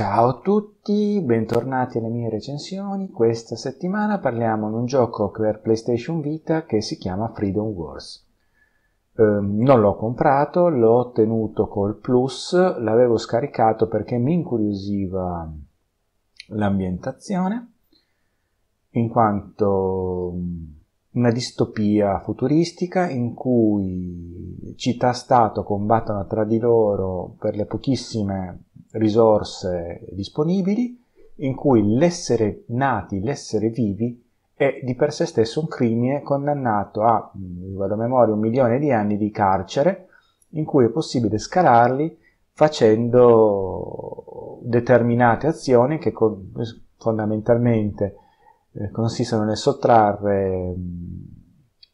Ciao a tutti, bentornati alle mie recensioni. Questa settimana parliamo di un gioco per PlayStation Vita che si chiama Freedom Wars. Eh, non l'ho comprato, l'ho ottenuto col Plus, l'avevo scaricato perché mi incuriosiva l'ambientazione, in quanto una distopia futuristica in cui città-stato combattono tra di loro per le pochissime risorse disponibili in cui l'essere nati, l'essere vivi, è di per sé stesso un crimine condannato a, vado a memoria, un milione di anni di carcere, in cui è possibile scalarli facendo determinate azioni che con, fondamentalmente eh, consistono nel sottrarre mh, mm,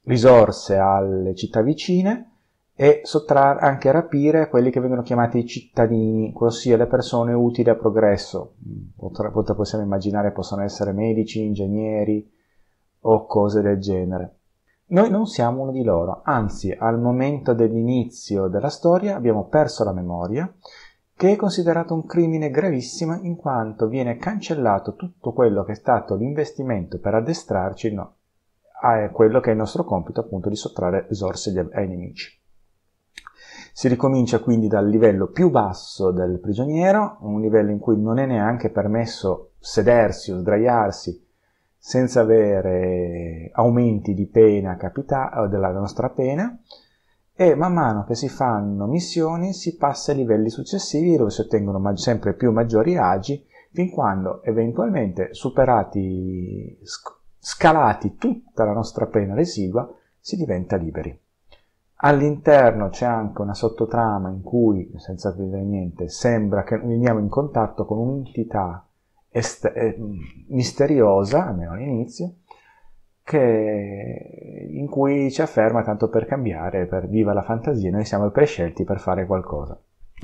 risorse alle città vicine, e sottrarre anche rapire quelli che vengono chiamati i cittadini, ossia le persone utili al progresso. Mm, possiamo immaginare possono essere medici, ingegneri o cose del genere. Noi non siamo uno di loro, anzi al momento dell'inizio della storia abbiamo perso la memoria, che è considerato un crimine gravissimo in quanto viene cancellato tutto quello che è stato l'investimento per addestrarci no, a quello che è il nostro compito appunto di sottrarre risorse ai nemici. Si ricomincia quindi dal livello più basso del prigioniero, un livello in cui non è neanche permesso sedersi o sdraiarsi senza avere aumenti di pena capita- eh, della nostra pena e man mano che si fanno missioni si passa ai livelli successivi dove si ottengono ma- sempre più maggiori agi fin quando eventualmente superati, sc- scalati tutta la nostra pena residua, si diventa liberi. All'interno c'è anche una sottotrama in cui, senza dire niente, sembra che veniamo in contatto con un'entità est- eh, misteriosa, almeno all'inizio, che, in cui ci afferma tanto per cambiare, per viva la fantasia, noi siamo prescelti per fare qualcosa.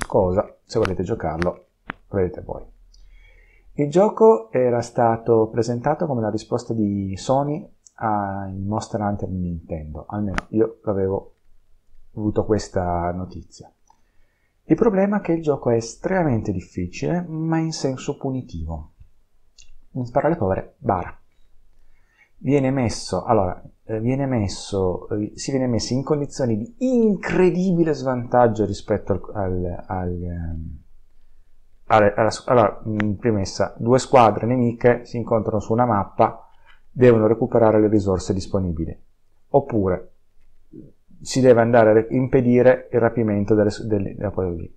Cosa, se volete giocarlo, vedete voi. Il gioco era stato presentato come la risposta di Sony ai Monster Hunter di Nintendo, almeno io l'avevo avuto questa notizia. Il problema è che il gioco è estremamente difficile, ma in senso punitivo. In parole povere, bara. Viene messo, allora, eh, viene messo, eh, si viene messi in condizioni di incredibile svantaggio rispetto al, al, al ehm, allora, in premessa, due squadre nemiche si incontrano su una mappa, devono recuperare le risorse disponibili. Oppure si deve andare a impedire il rapimento delle, delle, della poliomielite.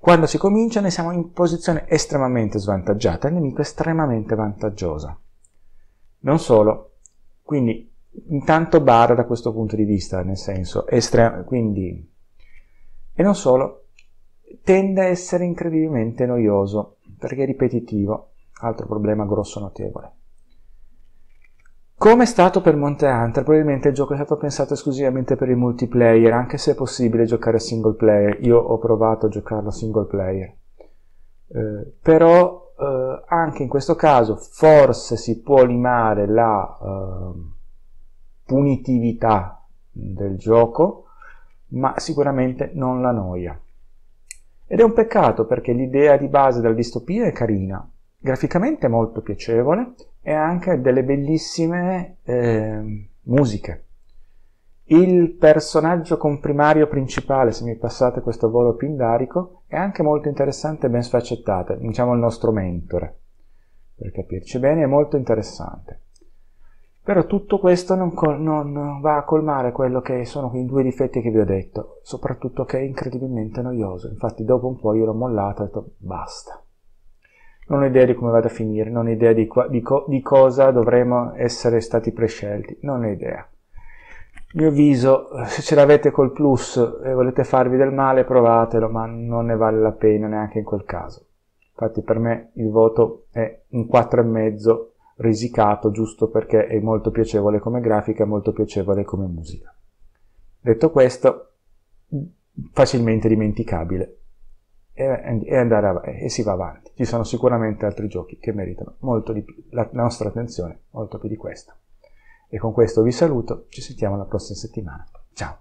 Quando si comincia ne siamo in posizione estremamente svantaggiata, il nemico è estremamente vantaggiosa. Non solo, quindi intanto bara da questo punto di vista, nel senso, estre- quindi, e non solo, tende a essere incredibilmente noioso, perché è ripetitivo, altro problema grosso notevole. Come è stato per Monte Hunter, probabilmente il gioco è stato pensato esclusivamente per il multiplayer, anche se è possibile giocare single player. Io ho provato a giocarlo single player. Eh, però eh, anche in questo caso forse si può limare la eh, punitività del gioco, ma sicuramente non la noia. Ed è un peccato perché l'idea di base della distopia è carina, graficamente molto piacevole e anche delle bellissime eh, musiche. Il personaggio comprimario principale, se mi passate questo volo pindarico, è anche molto interessante e ben sfaccettato, diciamo il nostro mentore, per capirci bene, è molto interessante. Però tutto questo non, col- non va a colmare quello che sono i due difetti che vi ho detto, soprattutto che è incredibilmente noioso. Infatti dopo un po' io l'ho mollato e ho detto basta non ho idea di come vada a finire, non ho idea di, qua, di, co, di cosa dovremo essere stati prescelti, non ho idea. Mio avviso, se ce l'avete col plus e volete farvi del male, provatelo, ma non ne vale la pena neanche in quel caso. Infatti per me il voto è un 4,5 risicato, giusto perché è molto piacevole come grafica, è molto piacevole come musica. Detto questo, facilmente dimenticabile e, e, andare e si va avanti. Ci sono sicuramente altri giochi che meritano molto di più la nostra attenzione, molto più di questo. E con questo vi saluto, ci sentiamo la prossima settimana. Ciao!